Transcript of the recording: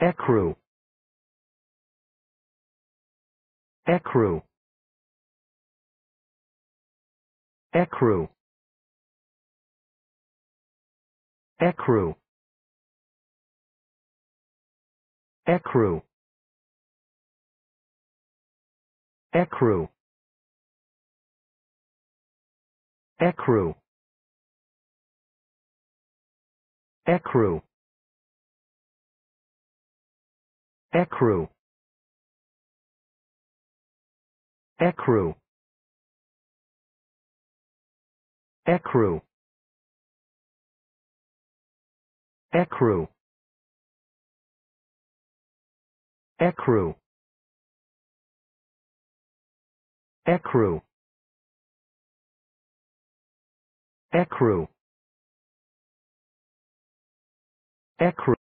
Ecru. Ecru. Ecru. Ecru. Ecru. Ecru. Ecru. accrue accrue accrue accrue accrue accrue accrue